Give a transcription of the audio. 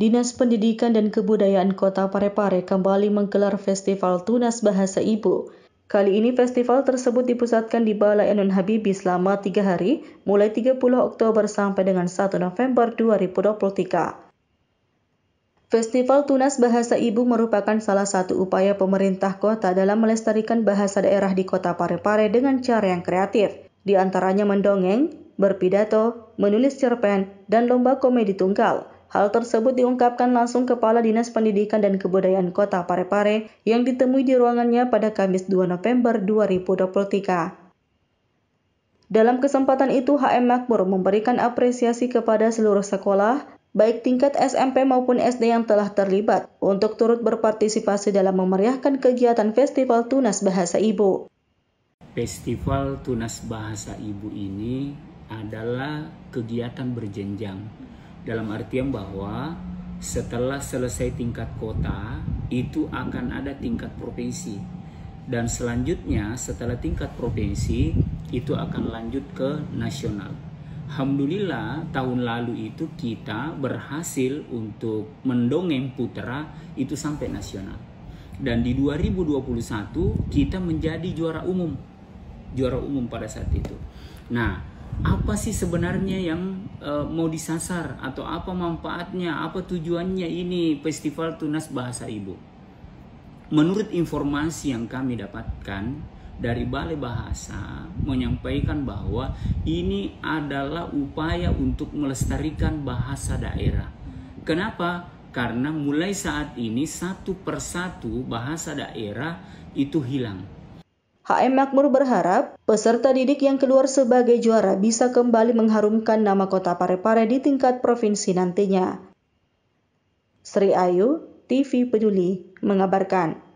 Dinas Pendidikan dan Kebudayaan Kota Parepare kembali menggelar Festival Tunas Bahasa Ibu. Kali ini festival tersebut dipusatkan di Balai Enun Habibi selama tiga hari, mulai 30 Oktober sampai dengan 1 November 2023. Festival Tunas Bahasa Ibu merupakan salah satu upaya pemerintah kota dalam melestarikan bahasa daerah di kota Parepare dengan cara yang kreatif, di antaranya mendongeng, berpidato, menulis cerpen, dan lomba komedi tunggal. Hal tersebut diungkapkan langsung Kepala Dinas Pendidikan dan Kebudayaan Kota Parepare yang ditemui di ruangannya pada Kamis 2 November 2023. Dalam kesempatan itu, HM Makmur memberikan apresiasi kepada seluruh sekolah, baik tingkat SMP maupun SD yang telah terlibat, untuk turut berpartisipasi dalam memeriahkan kegiatan Festival Tunas Bahasa Ibu. Festival Tunas Bahasa Ibu ini adalah kegiatan berjenjang dalam artian bahwa setelah selesai tingkat kota itu akan ada tingkat provinsi. Dan selanjutnya setelah tingkat provinsi itu akan lanjut ke nasional. Alhamdulillah tahun lalu itu kita berhasil untuk mendongeng putra itu sampai nasional. Dan di 2021 kita menjadi juara umum. Juara umum pada saat itu. Nah, apa sih sebenarnya yang uh, mau disasar atau apa manfaatnya, apa tujuannya ini Festival Tunas Bahasa Ibu. Menurut informasi yang kami dapatkan dari Balai Bahasa menyampaikan bahwa ini adalah upaya untuk melestarikan bahasa daerah. Kenapa? Karena mulai saat ini satu persatu bahasa daerah itu hilang HM Makmur berharap peserta didik yang keluar sebagai juara bisa kembali mengharumkan nama kota Parepare di tingkat provinsi nantinya. Sri Ayu, TV Peduli, mengabarkan.